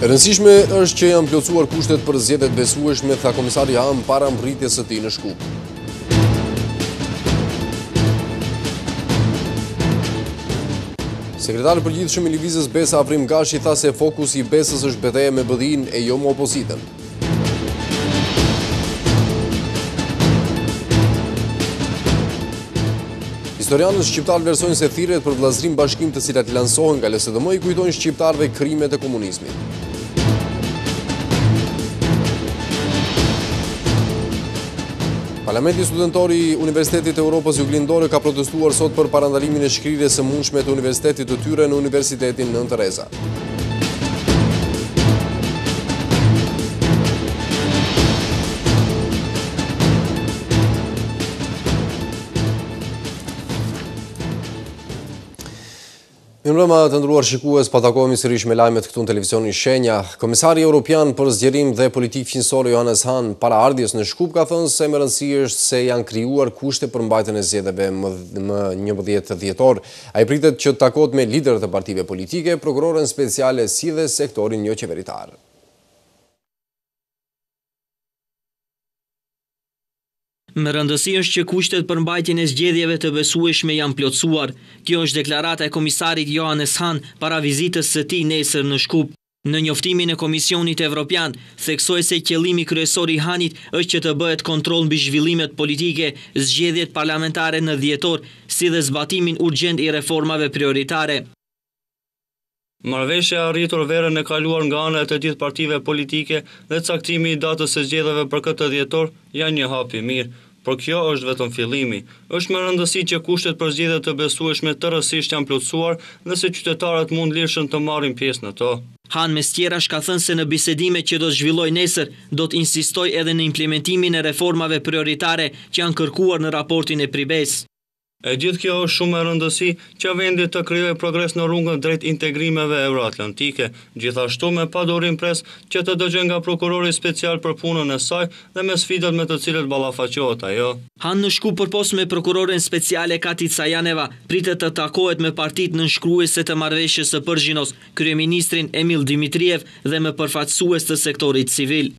rëndësishme është që janë plocuar kushtet për zjedet besueshme, tha komisari Ham, para më rritje së ti në shkup. Sekretarë për gjithë shumë i Livizës Besa Avrim Gashi tha se fokus i Besës është beteje me bëdhin e jo më opositën. Historianës Shqiptarë versojnë se thiret për vlazrim bashkim të cilat lansohen nga lesedëmë i kujtojnë Shqiptarëve krimet e komunizmit. Parlamenti studentori Universitetit e Europës Juglindore ka protestuar sot për parandalimin e shkrirës së mundshme të universitetit të tyre në Universitetin në Tereza. Në mërëma të ndruar shikues, patakohemi sërish me lajmet këtu në televizionin Shenja. Komisari Europian për zgjerim dhe politikë finësore Johannes Han para ardhjes në Shkup ka thënë se më rëndësi është se janë kriuar kushte për mbajtën e zjedheve më një mëdhjet të djetor. A i pritet që takot me liderët e partive politike, prokurorën speciale si dhe sektorin një jo qeveritarë. Me rëndësi është që kushtet për mbajtjen e zgjedhjeve të besueshme janë plotësuar. Kjo është deklarata e komisarit Johannes Hahn para vizitës së tij nesër në Shkup. Në njoftimin e Komisionit Evropian, theksoj se qëllimi kryesor i Hahnit është që të bëhet kontroll mbi zhvillimet politike, zgjedhjet parlamentare në dhjetor, si dhe zbatimin urgjent i reformave prioritare. Marveshe a rritur verën e kaluar nga anë e të ditë partive politike dhe caktimi i datës e zgjedeve për këtë djetor janë një hapi mirë, por kjo është vetëm filimi. është me rëndësi që kushtet për zgjede të besueshme të rësisht janë plotësuar dhe se qytetarët mund lirëshën të marim pjesë në to. Han Mestjera ka thënë se në bisedime që do të zhvilloj nesër, do të insistoj edhe në implementimin e reformave prioritare që janë kërkuar në raportin e pribes. E gjithë kjo është shumë e rëndësi që vendit të kryoj progres në rungën drejt integrimeve euroatlantike, gjithashtu me padurim pres që të dëgjën nga prokurori special për punën e saj dhe me sfidat me të cilët balafaqohet ajo. Han në shku për pos me prokurorin special e Kati Cajaneva, pritet të takohet me partit në shkruese të marveshës së përgjinos, kryeministrin Emil Dimitriev dhe me përfatsues të sektorit civil.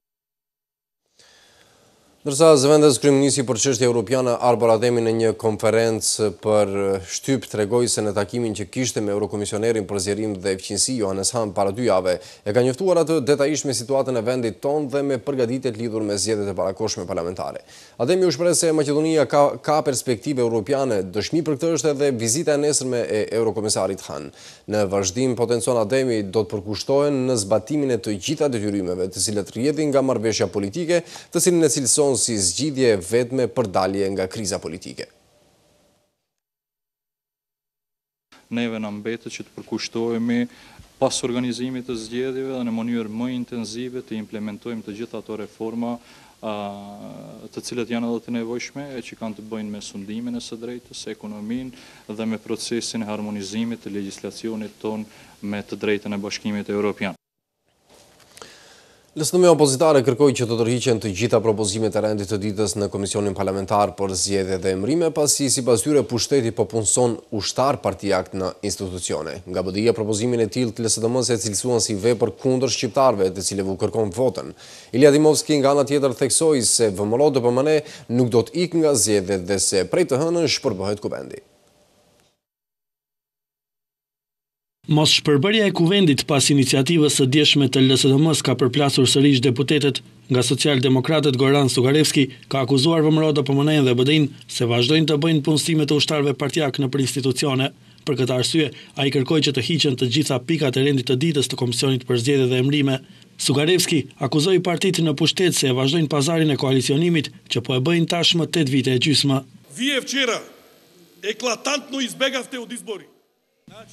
Nërsa zëvendës kryminisi për qështje Europiana Arbor Ademi në një konferencë për shtyp të regoj se në takimin që kishte me Eurokomisionerin për zjerim dhe fqinsi Johannes Han para dy jave, e ka njëftuar atë detajisht me situatën e vendit tonë dhe me përgaditit lidur me zjedet e parakoshme parlamentare. Ademi u shpre se Macedonia ka perspektive Europiane, dëshmi për këtë është edhe vizita e nesrme e Eurokomisarit Han. Në vazhdim, potencion Ademi do të përkushtohen në zbatimin e të gjitha detyrimeve të cilë funksion si zgjidhje vetme për dalje nga kriza politike. Neve në mbetët që të përkushtojemi pas organizimit të zgjedhjeve dhe në mënyrë më intenzive të implementojmë të gjitha ato reforma të cilët janë edhe të nevojshme e që kanë të bëjnë me sundimin e së drejtës, ekonomin dhe me procesin e harmonizimit të legislacionit ton me të drejtën e bashkimit e Europian. Lësënëme opozitare kërkoj që të tërhiqen të gjitha propozimet e rendit të ditës në Komisionin Parlamentar për zjedhe dhe emrime, pasi si pasyre pushteti po punson ushtar partijakt në institucione. Nga bëdija propozimin e til të lësëtë e cilësuan si vepër kundër shqiptarve të cile vu kërkon votën. Ilja Dimovski nga nga tjetër theksoj se vëmëllot dhe pëmëne nuk do të ikë nga zjedhe dhe se prej të hënën shpërbëhet kubendit. Mos shpërbërja e kuvendit pas iniciativës së djeshme të LSDM-s ka përplasur sërish deputetet nga socialdemokratët Goran Sugarevski ka akuzuar vëmëro të pëmënen dhe bëdin se vazhdojnë të bëjnë punësime të ushtarve partijak në për institucione. Për këtë arsye, a i kërkoj që të hiqen të gjitha pikat e rendit të ditës të Komisionit për zjedhe dhe emrime. Sugarevski akuzoi partit në pushtet se vazhdojnë pazarin e koalicionimit që po e bëjnë tashmë 8 vite e gjysma. Vje vqera, eklatant në izbegaf të u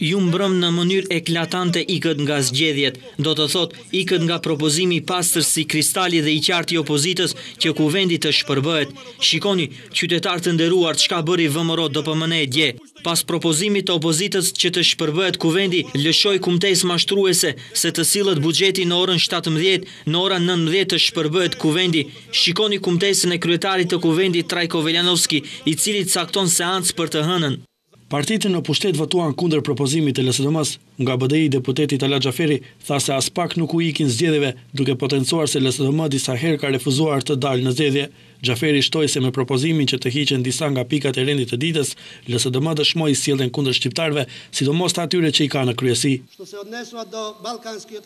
Ju mbrëm në mënyr e klatante ikët nga zgjedhjet, do të thot ikët nga propozimi pasër si kristali dhe i qartë i opozitës që ku vendit të shpërbëhet. Shikoni, qytetarë të nderuar të bëri vëmërot do pëmëne e dje. Pas propozimit të opozitës që të shpërbëhet ku vendi, lëshoj kumtes mashtruese se të silët bugjeti në orën 17, në orën 19 të shpërbëhet ku vendi. Shikoni kumtesën e kryetarit të ku vendi Trajko Veljanovski, i cili cakton seancë për të hënën. Partitë në pushtet votuan kundër propozimit të LSDM-s nga BDI deputeti Tala Xhaferi tha se as pak nuk u ikin zgjedhjeve, duke potencuar se LSDM disa herë ka refuzuar të dalë në zgjedhje. Xhaferi shtoi se me propozimin që të hiqen disa nga pikat e rendit të ditës, LSDM dëshmoi sjelljen kundër shqiptarëve, sidomos të atyre që i kanë në kryesi. Kështu se od nesër do Ballkanski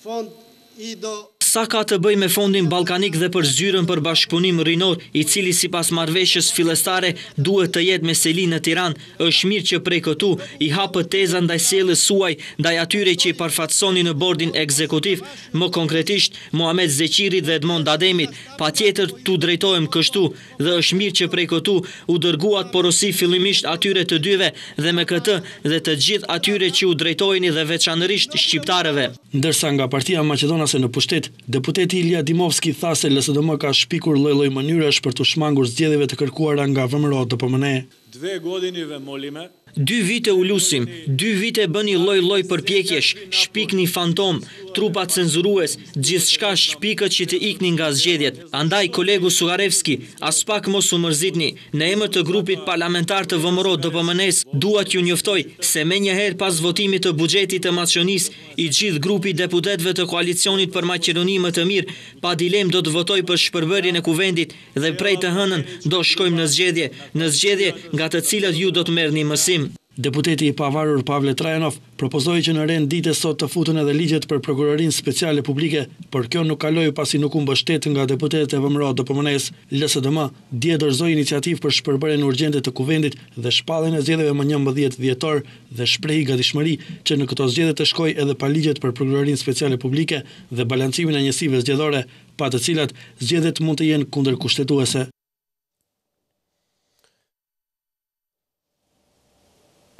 fond i do Sa ka të bëj me fondin balkanik dhe për zyrën për bashkëpunim rinor, i cili si pas marveshës filestare duhet të jetë me seli në Tiran, është mirë që prej këtu i hapë të teza ndaj selës suaj, ndaj atyre që i parfatsoni në bordin ekzekutiv, më konkretisht Mohamed Zeqiri dhe Edmond Ademit, pa tjetër të drejtojmë kështu, dhe është mirë që prej këtu u dërguat porosi fillimisht atyre të dyve, dhe me këtë dhe të gjithë atyre që u drejtojni dhe veçanërisht shqiptareve. Ndërsa nga partia Macedonase në pushtet, Deputeti Ilja Dimovski tha se LSDM ka shpikur lloj-lloj mënyrash për të shmangur zgjedhjeve të kërkuara nga vëmëro të pëmëne. Dhe godinive molime, Dy vite u lusim, dy vite bëni loj loj për pjekjesh, shpik një fantom, trupat cenzurues, gjithë shka shpikët që të ikni nga zgjedjet. Andaj, kolegu Sugarevski, as pak mos u mërzitni, në emër të grupit parlamentar të vëmëro dë pëmënes, duat ju njoftoj se me njëherë pas votimit të bugjetit të macionis, i gjithë grupi deputetve të koalicionit për maqironi më të mirë, pa dilem do të votoj për shpërbërin e kuvendit dhe prej të hënën do shkojmë në zgjedje, në zgjedje nga të cilat ju do të merë një mësim. Deputeti i pavarur Pavle Trajanov propozoi që në rend ditës sot të futen edhe ligjet për prokurorinë speciale publike, por kjo nuk kaloi pasi nuk u mbështet nga deputetët e VMRO të PMNs. LSDM dje dorëzoi iniciativë për shpërbërjen urgjente të kuvendit dhe shpalljen e zgjedhjeve më 11 dhjetor dhe shprehi gatishmëri që në këto zgjedhje të shkojë edhe pa ligjet për prokurorinë speciale publike dhe balancimin e njësive zgjedhore, pa të cilat zgjedhjet mund të jenë kundërkushtetuese.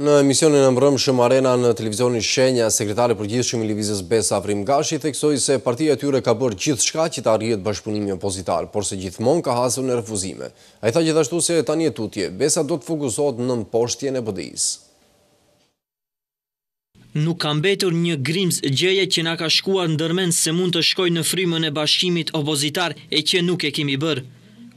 Në emisionin e mbrëm shumë arena në televizionin Shenja, sekretari për gjithë shumë i Livizës Besa Frim Gashi, theksoj se partia tyre ka bërë gjithë shka që ta rjetë bashkëpunimi opozitar, por se mon ka hasën në refuzime. A i tha gjithashtu se tani e tutje, Besa do të fokusot në poshtje në pëdijis. Nuk kam betur një grims gjeje që nga ka shkuar në dërmen se mund të shkoj në frimën e bashkimit opozitar e që nuk e kemi bërë.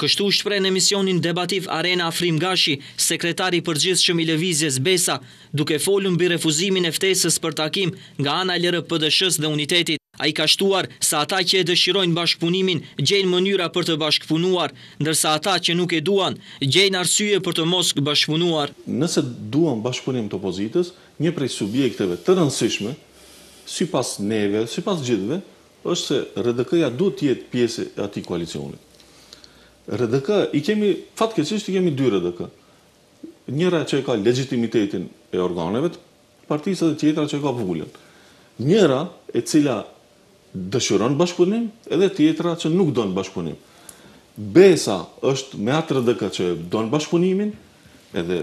Kështu shprehnë në emisionin debativ Arena Afrim Gashi, sekretari i përgjithshëm i lëvizjes Besa, duke folur mbi refuzimin e ftesës për takim nga ana e lrpds dhe Unitetit. Ai ka shtuar se ata që e dëshirojnë bashkëpunimin gjejnë mënyra për të bashkëpunuar, ndërsa ata që nuk e duan gjejnë arsye për të mos bashkëpunuar. Nëse duan bashkëpunim të opozitës, një prej subjekteve të rëndësishme sipas neve, sipas gjithëve, është RDK-ja duhet të jetë pjesë e atij koalicioni. RDK, i kemi, fatkeqësisht i kemi dy RDK. Njëra që ka legitimitetin e organeve të partisë dhe tjetra që ka vullën. Njëra e cila dëshiron bashkëpunim edhe tjetra që nuk donë bashkëpunim. Besa është me atë RDK që donë bashkëpunimin edhe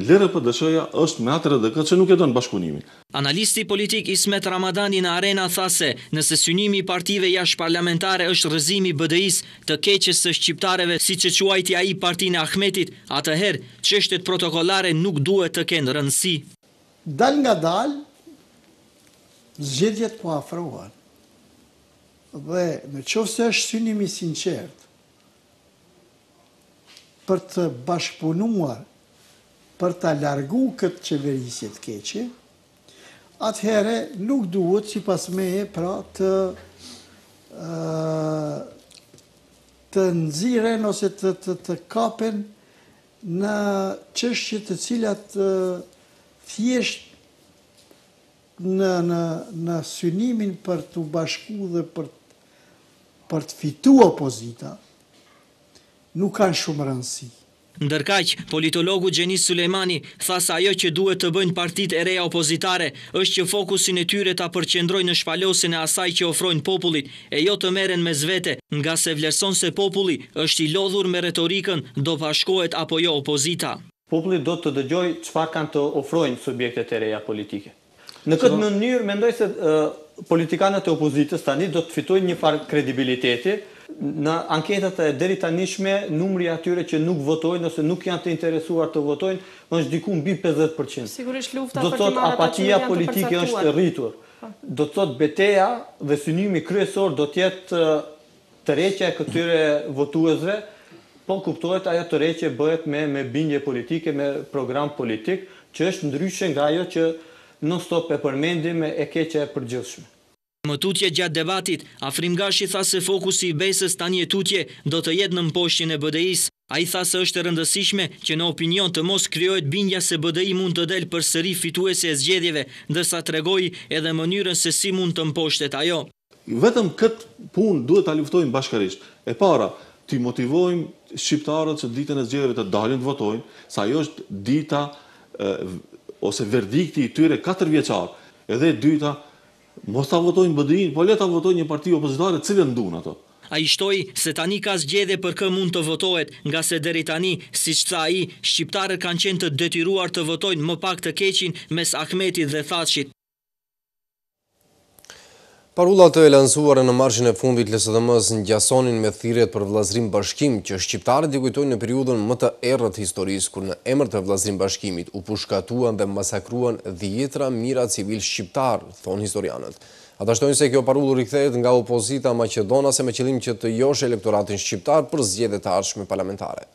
Lere për dëshëja është me atë RDK që nuk e do në bashkunimin. Analisti politik Ismet Ramadani në arena thase, nëse synimi partive jash parlamentare është rëzimi BDIs të keqës së shqiptareve si që quajti a i e Ahmetit, atëherë qështet protokolare nuk duhet të kenë rëndësi. Dal nga dal, zhjetjet po afrohen. Dhe në qovë se është synimi sinqert, për të bashkëpunuar për të largu këtë qeverisjet keqe, atëhere nuk duhet si pas meje pra të të nëziren ose të, të, të kapen në qështje të cilat thjesht në, në, në synimin për të bashku dhe për, për të fitu opozita, nuk kanë shumë rëndësit. Ndërkaq, politologu Gjenis Sulejmani tha sa ajo që duhet të bëjnë partit e reja opozitare është që fokusin e tyre ta përqendrojnë në shpalosin e asaj që ofrojnë popullit e jo të meren me zvete nga se vlerëson se populli është i lodhur me retorikën do pashkohet apo jo opozita. Populli do të dëgjoj qëpa kanë të ofrojnë subjektet e reja politike. Në këtë mënyrë, mendoj se politikanët e opozitës tani do të fitojnë një farë kredibiliteti në anketat e deri tanishme numri i atyre që nuk votojnë ose nuk janë të interesuar të votojnë është dikun mbi 50%. Sigurisht lufta për të marrë Do të thotë apatia politike është rritur. Do të thotë beteja dhe synimi kryesor do të jetë tërheqja e këtyre votuesve, po kuptohet ajo tërheqje bëhet me me bindje politike, me program politik që është ndryshe nga ajo që në stop e përmendim e keqe e përgjithshme. Më tutje gjatë debatit, Afrim Gashi tha se fokus i besës tani e tutje do të jetë në mposhtin e bdi s A i tha se është rëndësishme që në opinion të mos kryojt bindja se BDI mund të delë për sëri fituese e zgjedjeve, ndërsa sa tregoj edhe mënyrën se si mund të mposhtet ajo. Vetëm këtë pun duhet të luftojmë bashkarisht. E para, të motivojmë shqiptarët që ditën e zgjedjeve të dalin të votojnë, sa jo është dita ose verdikti i tyre 4 vjeqarë, edhe dyta vërdikti. Mos ta votojnë BDI-n, po le ta votojnë një parti opozitare, cilën duan ato. A i shtoj se tani ka zgjede për kë mund të votohet, nga se dheri tani, si që tha i, shqiptarët kanë qenë të detyruar të votojnë më pak të keqin mes Ahmetit dhe Thashit. Parulla të e e në margjën e fundit lësëdëmës në gjasonin me thiret për vlazrim bashkim që shqiptarët i kujtojnë në periudën më të erët historisë kur në emër të vlazrim bashkimit u pushkatuan dhe masakruan dhjetra mira civil shqiptarë, thonë historianët. Ata shtojnë se kjo parullu rikthejt nga opozita Macedona se me qëllim që të josh elektoratin shqiptarë për zgjede të arshme parlamentare.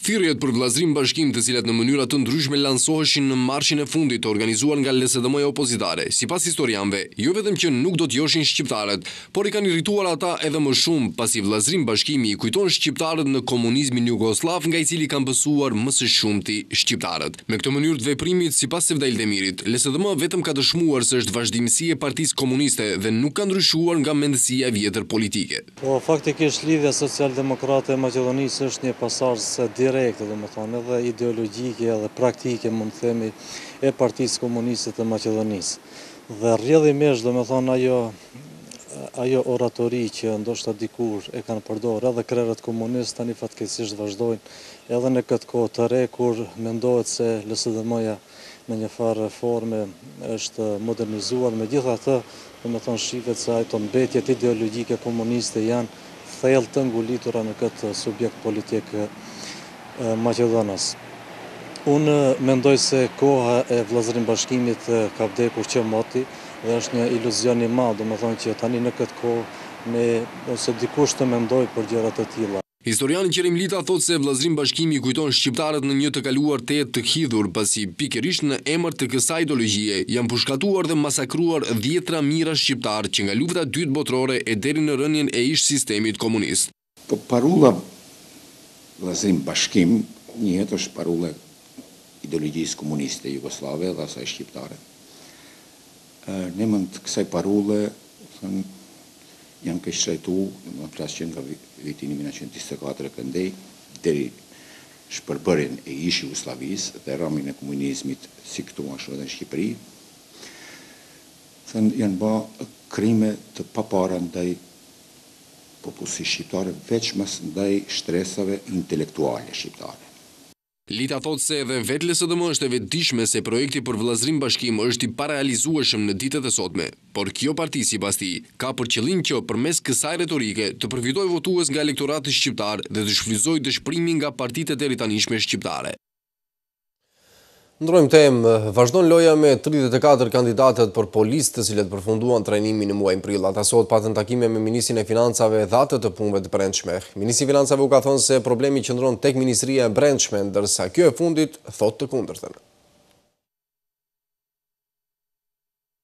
Thirrjet për vlazrim bashkim, të cilat në mënyra të ndryshme lansoheshin në marshin e fundit të organizuar nga LSDM-ja opozitare, sipas historianëve, jo vetëm që nuk do të joshin shqiptarët, por i kanë irrituar ata edhe më shumë, pasi vëllazërim bashkimi i kujton shqiptarët në komunizmin jugosllav, nga i cili kanë bësuar më së shumti shqiptarët. Me këtë mënyrë të veprimit, sipas Sevda Ildemirit, LSDM vetëm ka dëshmuar se është vazhdimësi e Partisë Komuniste dhe nuk ka ndryshuar nga mendësia e vjetër politike. Po faktikisht lidhja socialdemokrate e Maqedonisë është një pasazh se direkte, dhe më thonë, edhe ideologike edhe praktike, mund themi, e partijës komunistit e Macedonisë. Dhe rrjedhi mesh, dhe më thonë, ajo, ajo oratori që ndoshta dikur e kanë përdorë, edhe krerët komunistë tani fatkesisht vazhdojnë edhe në këtë kohë të re, kur mendohet se lësë dhe mëja në një farë reforme është modernizuar, me gjitha të, dhe më thonë, shifet se ajto mbetjet ideologike komuniste janë thellë të ngulitura në këtë subjekt politikë Macedonas. Unë mendoj se koha e vlazërin bashkimit ka vdekur që moti dhe është një iluzion i madhë, do me thonë që tani në këtë kohë me ose dikush të mendoj për gjërat të tila. Historianin Qerim Lita thot se vlazrim bashkimi kujton shqiptarët në një të kaluar të të hidhur, pasi pikerisht në emër të kësa ideologjie, janë pushkatuar dhe masakruar djetra mira shqiptarë që nga lufta dytë botrore e deri në rënjen e ish sistemit komunist. Po parula lezim bashkim, njëhet është parullet ideologjisë komuniste e Jugoslave dhe asaj shqiptare. Në mënë të kësaj parule, janë kështë shrejtu, në mënë të asë që nga vitin 1924 këndej, dheri shpërbërin e ishë Jugoslavis dhe ramin e komunizmit si këtu më shumë dhe në Shqipëri, janë ba krime të paparën dhe popullsi shqiptare veç mas ndaj shtresave intelektuale shqiptare. Lita thot se edhe vetë lësë dëmë është e vetëdishme se projekti për vlazrim bashkim është i paralizueshëm në ditët e sotme, por kjo parti si basti ka për qëlin që për mes kësaj retorike të përfitoj votues nga elektoratës shqiptar dhe të shfrizoj dëshprimin nga partitet e rritanishme shqiptare. Ndrojmë temë, vazhdojnë loja me 34 kandidatët për polisë të cilët përfunduan trenimin në muaj mpril. Ata sot patën takime me Ministrin e Financave dhe atët të punve të brendshme. Ministrin e Financave u ka thonë se problemi që ndronë tek Ministria e brendshme, ndërsa kjo e fundit thot të kundërtenë.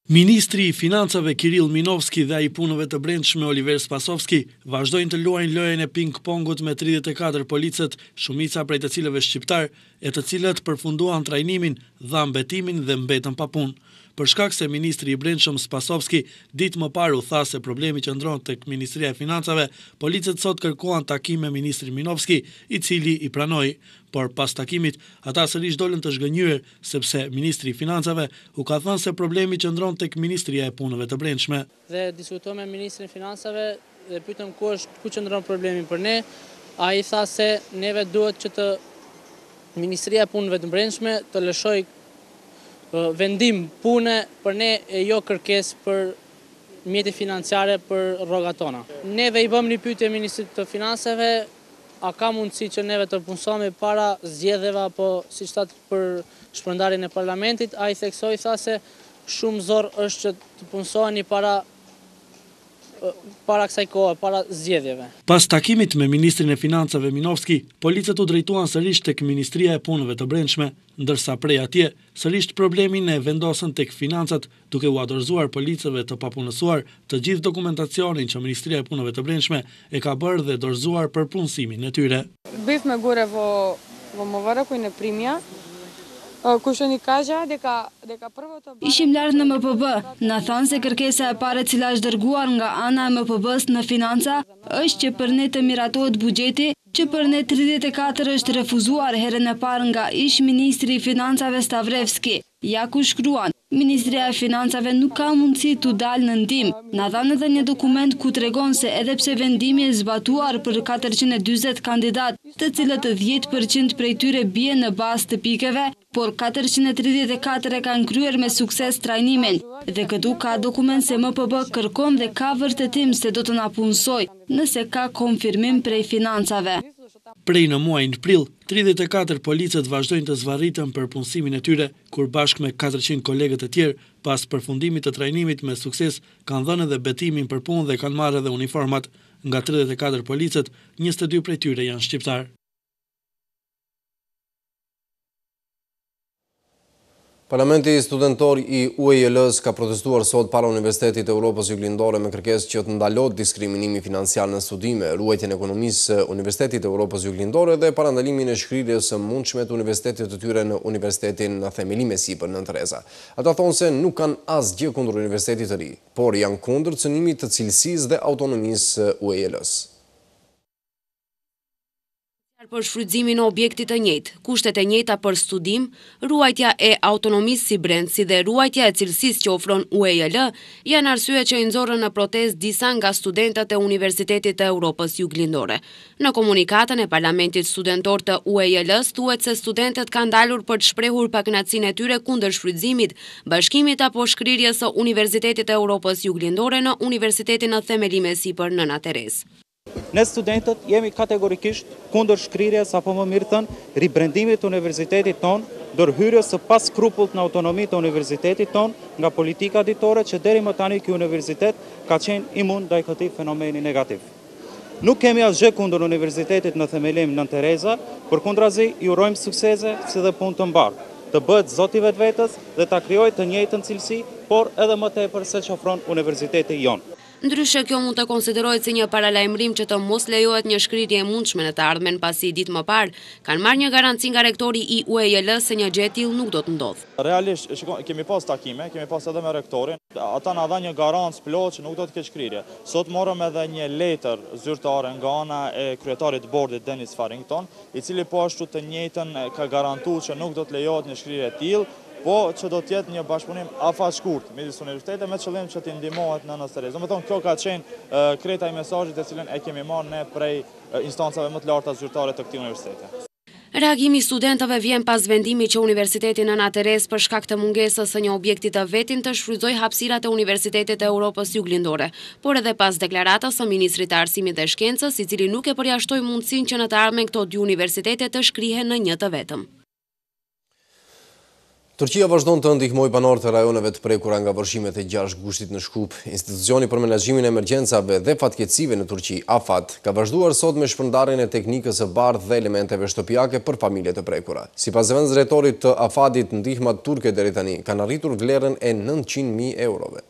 Ministri i Financave Kiril Minovski dhe a i punëve të brendshme Oliver Spasovski vazhdojnë të luajnë lojën e ping-pongut me 34 policët, shumica prej të cilëve shqiptar, e të cilët përfunduan trajnimin, dhe ambetimin dhe mbetën pa punë për shkak se Ministri i Brendshëm Spasovski ditë më paru tha se problemi që ndronë të këtë Ministria e Financave, policet sot kërkuan takim me Ministri Minovski, i cili i pranoj, por pas takimit, ata së dolën të shgënyër, sepse Ministri i Financave u ka thënë se problemi që ndronë të këtë Ministria e Punëve të Brendshme. Dhe me Ministri i Financave dhe pytëm ku është ku që ndronë problemi për ne, a i tha se neve duhet që të Ministria e Punëve të Brendshme të lëshoj vendim pune për ne e jo kërkes për mjeti financiare për roga tona. Ne dhe i bëm një pytë e Ministrit të Finanseve, a ka mundësi që neve të punsohme para zjedheva apo si qëtatë për shpërndarin e parlamentit, a i theksoj thase shumë zorë është që të punsohme para para kësaj kohë, para zgjedhjeve. Pas takimit me Ministrin e Financave Minovski, policët u drejtuan sërish të këministria e punëve të brendshme, ndërsa prej atje, sërish problemin e vendosën të këfinansat duke u adorzuar policëve të papunësuar të gjithë dokumentacionin që Ministria e Punëve të Brendshme e ka bërë dhe dorzuar për punësimin e tyre. Bif me gure vo më vërë kujnë primja, Ishim lartë në MPB, në thanë se kërkesa e pare cila është dërguar nga ana e MPB-s në financa, është që për ne të miratohet bugjeti, që për ne 34 është refuzuar herën e parë nga ishë Ministri Financave Stavrevski. Ja ku shkruan, Ministria e Financave nuk ka mundësi të dalë në ndim. Në dhanë edhe një dokument ku të regon se edhepse vendimi e zbatuar për 420 kandidat, të cilët 10% prej tyre bje në bas të pikeve, por 434 e kanë kryer me sukses trajnimin. Dhe këtu ka dokument se MPB kërkom dhe ka vërtetim se do të na punsoj, nëse ka konfirmim prej financave. Prej në në pril, 34 policët vazhdojnë të zvaritën për punësimin e tyre, kur bashkë me 400 kolegët e tjerë, pas përfundimit të trajnimit me sukses, kanë dhënë dhe betimin për punë dhe kanë marë dhe uniformat. Nga 34 policët, 22 prej tyre janë shqiptarë. Parlamenti studentor i UEJLS ka protestuar sot para Universitetit Europës Juglindore me kërkes që të ndalot diskriminimi financial në studime, ruajtjen ekonomisë Universitetit Europës Juglindore dhe parandalimin e së mundshme të universitetit të tyre në Universitetin në themelime si për në Tereza. Ata thonë se nuk kanë asë gjë kundur Universitetit të ri, por janë kundur cënimit të cilsis dhe autonomisë UEJLS për shfrydzimin e objektit të njëjtë, kushtet e njëjta për studim, ruajtja e autonomisë si brendë, si dhe ruajtja e cilësisë që ofron UEL, janë arsue që i në protest disa nga studentët e Universitetit të Europës Juglindore. Në komunikatën e Parlamentit Studentor të UEL-s thuhet se studentët kanë dalur për të shprehur pakënaqësinë e tyre kundër shfrydzimit, bashkimit apo shkrirjes së Universitetit të Europës Juglindore në Universitetin e Sipër Nëna Teres. Ne studentët jemi kategorikisht kundër shkrirjes apo më mirë thënë ribrendimit universitetit tonë, dërhyrës së pas krupullt në autonomi të universitetit tonë nga politika ditore që deri më tani kjo universitet ka qenë imun da i këti fenomeni negativ. Nuk kemi asë gjë kundër universitetit në themelim në Tereza, për kundrazi i urojmë sukseze si dhe punë të mbarë, të bëtë zotive të vetës dhe të kryoj të njëjtë në cilësi, por edhe më tepër se që ofron universiteti jonë. Ndryshe kjo mund të konsiderojt si një paralajmrim që të mos lejohet një shkritje mundshme në të ardhmen pasi dit më parë, kanë marrë një garancin nga rektori i UELL se një gjetil nuk do të ndodhë. Realisht, kemi pas takime, kemi pas edhe me rektorin, ata në dha një garancë plot që nuk do të ke shkritje. Sot morëm edhe një letër zyrtare nga ana e kryetarit bordit Denis Farrington, i cili po ashtu të njëtën ka garantu që nuk do të lejohet një shkritje tilë, po që do tjetë një bashkëpunim afa shkurt me disë universitetet me qëllim që ti ndimohet në nësërrez. Do me thonë, kjo ka qenë kreta i mesajit e cilin e kemi marë ne prej instancave më të larta zyrtare të këti universitetet. Reagimi studentëve vjen pas vendimi që Universitetin në Nateres për shkak të mungesës e një objektit të vetin të shfryzoj hapsirat e Universitetit e Europës juglindore, por edhe pas deklaratës o Ministrit Arsimit dhe Shkencës, i cili nuk e përjashtoj mundësin që në të armen këto dy universitetet të shkrihen në një të vetëm. Turqia vazhdon të ndihmoj banor të rajoneve të prekura nga vërshimet e 6 gushtit në Shkup. Institucioni për menajgjimin e emergjensave dhe fatkecive në Turqi, AFAT, ka vazhduar sot me shpëndarin e teknikës e bardh dhe elementeve shtopiake për familje të prekura. Si pas zretorit të AFAT-it, ndihmat turke dhe rritani kanë arritur vlerën e 900.000 eurove.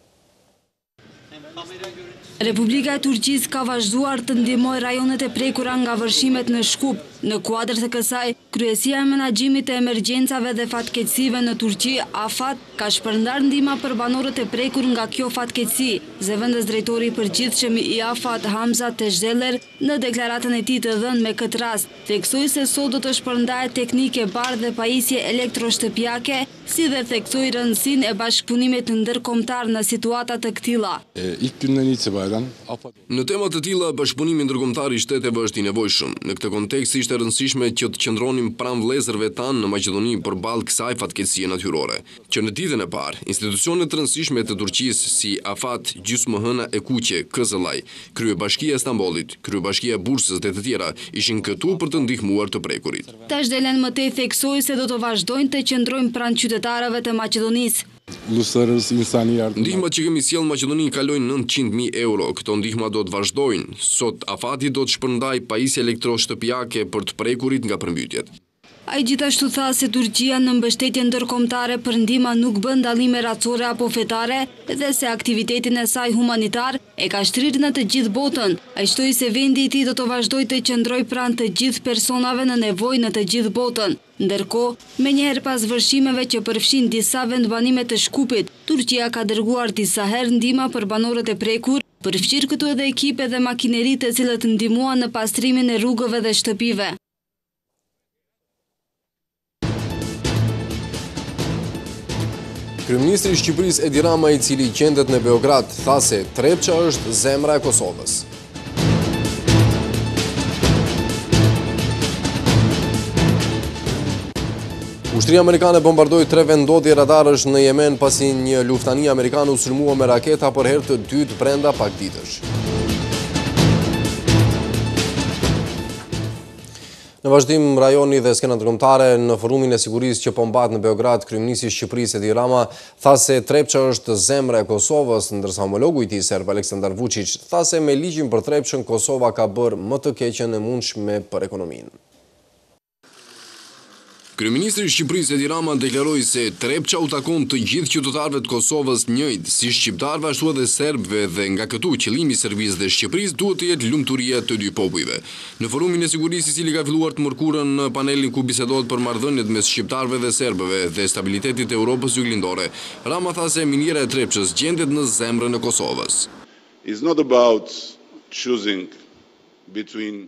Republika e Turqis ka vazhduar të ndimoj rajonet e prekura nga vërshimet në Shkup. Në kuadrë të kësaj, kryesia e menagjimit e emergjencave dhe fatkecive në Turqi, AFAT, ka shpërndar ndima për banorët e prekur nga kjo fatkeci. Zëvëndës drejtori për gjithë qëmi i afat Hamza Tezhdeler në deklaratën e ti të dhënë me këtë rast, theksoj se sot do të shpërndaje teknike barë dhe pajisje elektroshtëpjake, si dhe theksoj rëndësin e bashkëpunimit në ndërkomtar në situatat të këtila. Në temat të tila, bashkëpunimin ndërkomtar i shteteve është i nevojshëm. Në këtë kontekst ishte rëndësishme që të qëndronim pram vlezërve tanë në Macedoni për balë kësaj fatkecije natyrore. Që në ditën e par, institucionet rëndësishme të Turqis si AFAT, gjysë më hëna e kuqe, këzëllaj, krye bashkia Stambolit, krye bashkia Bursës dhe të tjera, ishin këtu për të ndihmuar të prekurit. Ta shdelen më te i theksoj se do të vazhdojnë të qëndrojnë pranë qytetarëve të Macedonisë. Ndihma që kemi sjellë Maqedoninë kalojnë 900.000 euro. Këto ndihma do të vazhdojnë. Sot Afati do të shpërndaj pajisje elektroshtëpiake për të prekurit nga përmbytjet. A i gjithashtu tha se Turqia në mbështetje ndërkomtare për ndima nuk bënda lime racore apo fetare dhe se aktivitetin e saj humanitar e ka shtrirë në të gjithë botën. A i shtoj se vendi i ti do të vazhdoj të qëndroj pran të gjithë personave në nevoj në të gjithë botën. Ndërko, me njëherë pas vërshimeve që përfshin disa vendbanime të shkupit, Turqia ka dërguar disa herë ndima për banorët e prekur, përfshirë këtu edhe ekipe dhe makinerit e cilët ndimua në pastrimin e rrugëve dhe shtëpive. Kryeministri i Shqipërisë Edi Rama, i cili qendet në Beograd, tha se Trepça është zemra e Kosovës. Ushtria amerikane bombardoi tre vendodhje radarësh në Yemen pasi një luftani amerikan u sulmua me raketa për herë të dytë brenda pak ditësh. Në vazhdim rajoni dhe skena ndërkombëtare në forumin e sigurisë që po mbahet në Beograd, kryeminisi i Shqipërisë Edi Rama tha se Trepça është zemra e Kosovës, ndërsa homologu i tij serb Aleksandar Vučić tha se me ligjin për Trepçën Kosova ka bërë më të keqen e mundshme për ekonominë. Kryeministri i Shqipërisë Edi Rama deklaroi se Trepça u takon të gjithë qytetarëve të Kosovës njëjt, si shqiptarëve ashtu edhe serbëve dhe nga këtu qëllimi i Serbisë dhe Shqipërisë duhet të jetë lumturia të dy popujve. Në forumin e sigurisë i cili ka filluar të mërkurën në panelin ku bisedohet për marrëdhëniet mes shqiptarëve dhe serbëve dhe stabilitetit të Europës juglindore, Rama tha se minjera e Trepçës gjendet në zemrën e Kosovës. It's not about choosing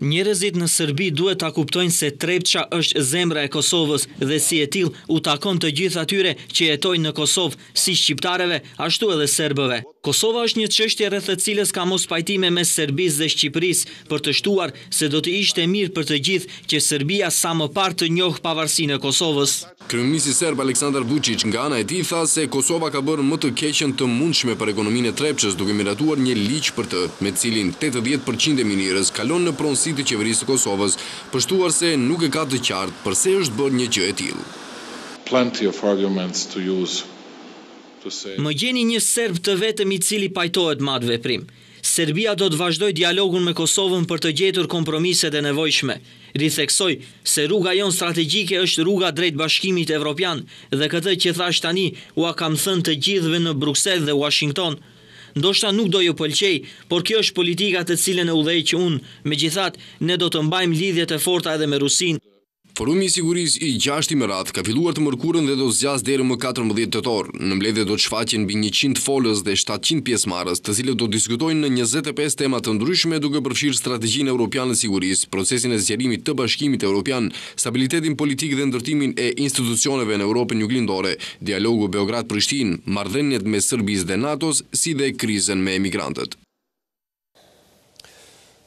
Njerëzit në Serbi duhet të kuptojnë se Trepça është zemra e Kosovës dhe si e till u takon të gjithë atyre që jetojnë në Kosovë, si shqiptarëve ashtu edhe serbëve. Kosova është një çështje rreth e cilës ka mos pajtime me Serbisë dhe Shqipëris, për të shtuar se do të ishte mirë për të gjithë që Serbia sa më parë të njohë pavarësinë e Kosovës. Kryeministri serb Aleksandar Vučić nga ana e tij tha se Kosova ka bërë më të keqen të mundshme për ekonominë e Trepçës duke miratuar një ligj për të, me cilin 80% e minierës kalon në pronësi të qeverisë së Kosovës, për shtuar se nuk e ka të qartë pse është bërë një gjë e tillë. Plenty of arguments to use Më gjeni një serb të vetëm i cili pajtohet me atë veprim. Serbia do të vazhdoj dialogun me Kosovën për të gjetur kompromiset e nevojshme. Ritheksoj se rruga jonë strategjike është rruga drejt bashkimit evropian dhe këtë që thash tani ua kam thënë të gjithve në Bruxelles dhe Washington. Ndoshta nuk do ju pëlqej, por kjo është politika të cilën e që unë. Megjithatë, ne do të mbajmë lidhjet e forta edhe me Rusinë. Forumi i siguris i gjashti më ratë ka filluar të mërkurën dhe do zjas dhere më 14 të torë. Në mledhe do të shfaqen bi 100 folës dhe 700 pjesmarës, të zile do të diskutojnë në 25 temat të ndryshme duke përfshirë strategjinë Europianë të siguris, procesin e zgjerimit të bashkimit e Europian, stabilitetin politik dhe ndërtimin e institucioneve në Europën një glindore, dialogu Beograd-Prishtin, mardhenjet me Sërbis dhe Natos, si dhe krizen me emigrantët.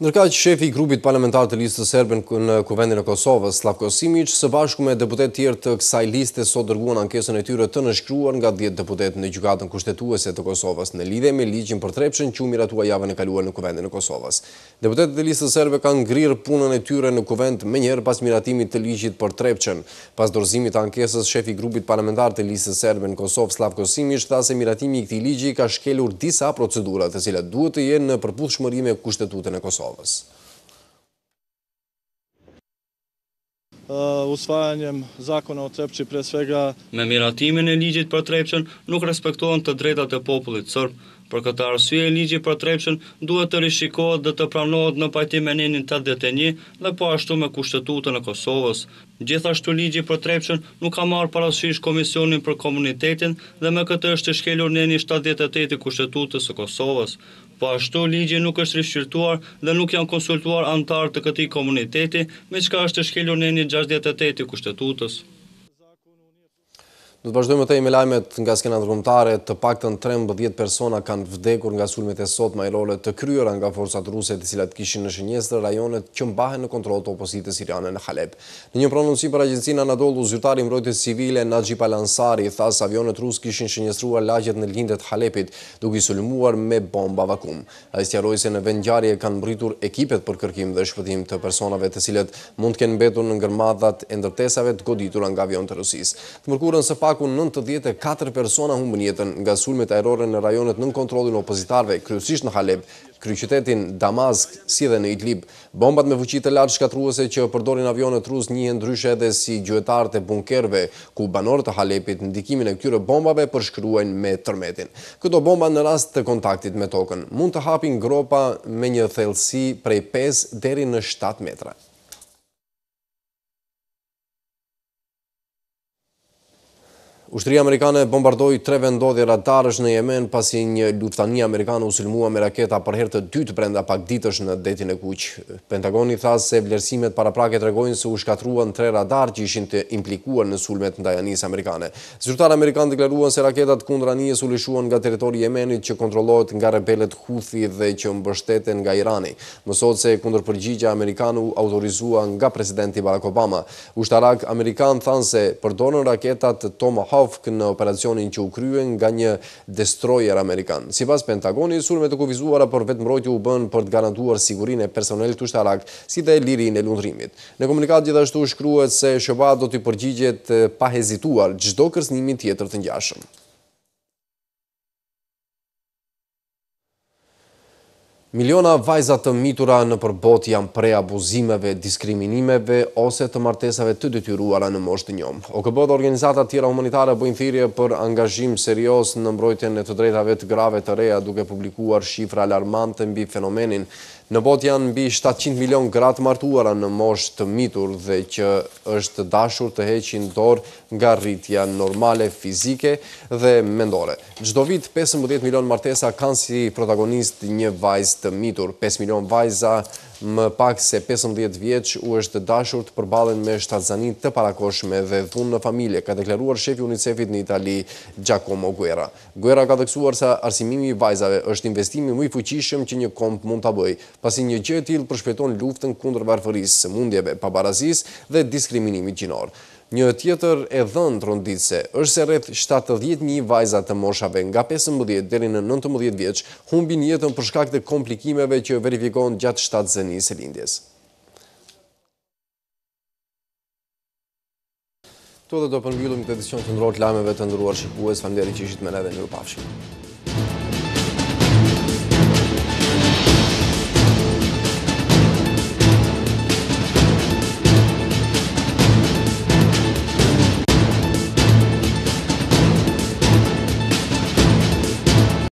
Nërka që shefi i grupit parlamentar të listë të Serbën në kuvendin e Kosovës, Slav Kosimic, së bashku me deputet tjerë të kësaj liste sot dërguan ankesën e tyre të nëshkruan nga 10 deputet në gjukatën kushtetuese të Kosovës në lidhe me ligjin për trepshën që umiratua jave në kaluar në kuvendin e Kosovës. Deputetet të listë të Serbë kanë ngrirë punën e tyre në kuvend me njerë pas miratimit të ligjit për trepshën. Pas dorzimit ankesës, shefi i grupit parlamentar të listë të Serbën në Kosovë, Slav Simic, tha se miratimi i ligji ka shkelur disa të cilat duhet të jenë në Uh, usfajanjem zakona o trepqi pre svega... Me miratimin e ligjit për trepqen nuk respektohen të drejtat e popullit sërb, për këtë arsye ligji për trepqen duhet të rishikohet dhe të pranohet në pajtim me nenin 81 dhe po ashtu me kushtetutën e Kosovës. Gjithashtu ligji për trepqen nuk ka marrë parashish komisionin për komunitetin dhe me këtë është të shkelur neni 78 i kushtetutës e Kosovës po ashtu ligje nuk është rishqyrtuar dhe nuk janë konsultuar antarë të këti komuniteti me qka është të shkelur në një 68 i kushtetutës. Do të vazhdojmë të themi lajmet nga skena ndërkombëtare, të paktën 13 persona kanë vdekur nga sulmet e sotme ajrore të kryera nga forcat ruse, të cilat kishin në shënjestër rajonet që mbahen në kontroll të opozitës iraniane në Halep. Në një prononcim për agjencinë Anadolu, zyrtari i mbrojtjes civile Najib Al-Ansari tha se avionet ruse kishin shënjestruar lagjet në lindje të Halepit, duke i sulmuar me bomba vakum. Ai sqaroi se në vendngjarje kanë mbritur ekipet për kërkim dhe shpëtim të personave të cilët mund të kenë mbetur në ngërmadhat e ndërtesave të goditura nga avionët e Rusisë. Të mërkurën së pa paku 94 persona humbën jetën nga sulmet aerore në rajonet nën kontrolin opozitarve, kryusisht në Halep, kryqytetin Damask, si dhe në Idlib. Bombat me vëqit të lartë shkatruese që përdorin avionet rus njëhen ndryshe edhe si gjuetar të bunkerve, ku banorët të Halepit në dikimin e kyre bombave përshkruen me tërmetin. Këto bomba në rast të kontaktit me tokën mund të hapin gropa me një thellësi prej 5 deri në 7 metra. Ushtëria Amerikane bombardoj tre vendodhje radarësh në Jemen pasi një luftani Amerikanë usilmua me raketa për herë të dytë brenda pak ditësh në detin e kuqë. Pentagoni thasë se vlerësimet para prake të regojnë se u shkatruan tre radar që ishin të implikuar në sulmet në dajanis Amerikane. Zyrtar Amerikanë dekleruan se raketat kundra një su lishuan nga teritori Jemenit që kontrolojt nga rebelet Huthi dhe që mbështeten nga Irani. Mësot se kundrë përgjigja Amerikanu autorizua nga presidenti Barack Obama. Ushtarak Amerikanë thanë se përdonën raketat Tomahawk Kaufk në operacionin që u kryen nga një destroyer amerikan. Si pas Pentagoni, surme të kuvizuara për vetë u bën për të garantuar sigurin e personel të shtarak, si dhe lirin e lundrimit. Në komunikat gjithashtu shkryet se Shobat do të i përgjigjet eh, pa hezituar gjdo kërsnimin tjetër të njashëm. Miliona vajzat të mitura në përbot janë prej abuzimeve, diskriminimeve ose të martesave të detyruara në moshtë të njomë. O këbët organizatat tjera humanitare bëjnë thirje për angazhim serios në mbrojtjen e të drejtave të grave të reja duke publikuar shifra alarmante mbi fenomenin Në bot janë mbi 700 milion gratë martuara në mosh të mitur dhe që është dashur të heqin dorë nga rritja normale, fizike dhe mendore. Gjdo vit, 15 milion martesa kanë si protagonist një vajzë të mitur, 5 milion vajza më pak se 15 vjeç u është dashur të përballen me shtatzanin të parakoshme dhe dhun në familje, ka deklaruar shefi i UNICEF-it në Itali, Giacomo Guerra. Guerra ka theksuar se arsimimi i vajzave është investimi më i fuqishëm që një komp mund ta bëjë, pasi një gjë e tillë përshpejton luftën kundër varfërisë, sëmundjeve, pabarazisë dhe diskriminimit gjinor. Një tjetër e dhënë të se është se rreth 70.000 vajzat të moshave nga 15 dheri në 19 vjeq humbin jetën përshkak të komplikimeve që verifikon gjatë shtatë zëni lindjes. Të dhe të përmjullu më të edicion të ndrojt lameve të ndruar shqipues, famderi që ishit me neve në